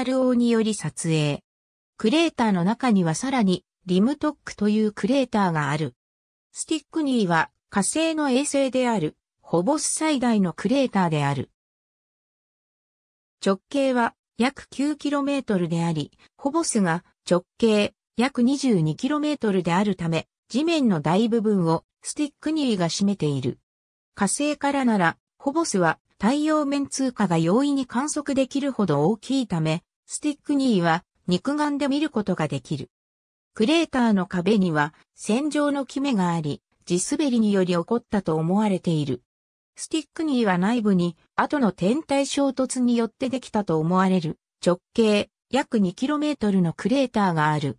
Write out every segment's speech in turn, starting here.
タル王により撮影。クレーターの中にはさらにリムトックというクレーターがある。スティックニーは火星の衛星である、ホボス最大のクレーターである。直径は約 9km であり、ホボスが直径約 22km であるため、地面の大部分をスティックニーが占めている。火星からなら、ホボスは太陽面通過が容易に観測できるほど大きいため、スティックニーは肉眼で見ることができる。クレーターの壁には戦場のキメがあり、地滑りにより起こったと思われている。スティックニーは内部に後の天体衝突によってできたと思われる直径約 2km のクレーターがある。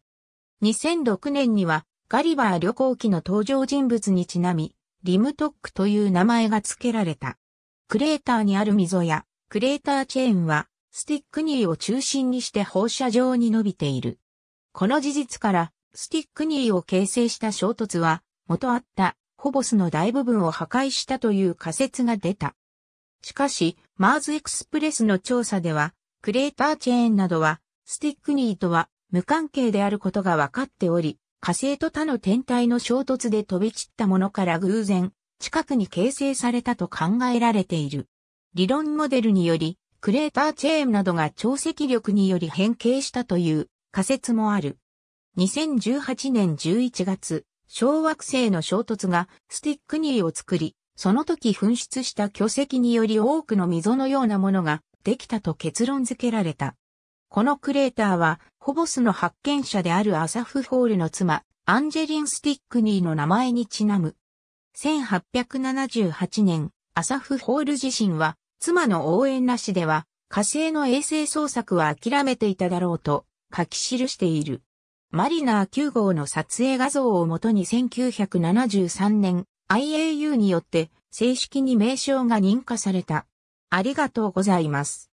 2006年にはガリバー旅行記の登場人物にちなみ、リムトックという名前が付けられた。クレーターにある溝やクレーターチェーンはスティックニーを中心にして放射状に伸びている。この事実から、スティックニーを形成した衝突は、元あったホボスの大部分を破壊したという仮説が出た。しかし、マーズエクスプレスの調査では、クレーターチェーンなどは、スティックニーとは無関係であることが分かっており、火星と他の天体の衝突で飛び散ったものから偶然、近くに形成されたと考えられている。理論モデルにより、クレーターチェーンなどが潮積力により変形したという仮説もある。2018年11月、小惑星の衝突がスティックニーを作り、その時噴出した巨石により多くの溝のようなものができたと結論付けられた。このクレーターは、ホボスの発見者であるアサフ・ホールの妻、アンジェリン・スティックニーの名前にちなむ。1878年、アサフ・ホール自身は、妻の応援なしでは火星の衛星捜索は諦めていただろうと書き記している。マリナー9号の撮影画像をもとに1973年 IAU によって正式に名称が認可された。ありがとうございます。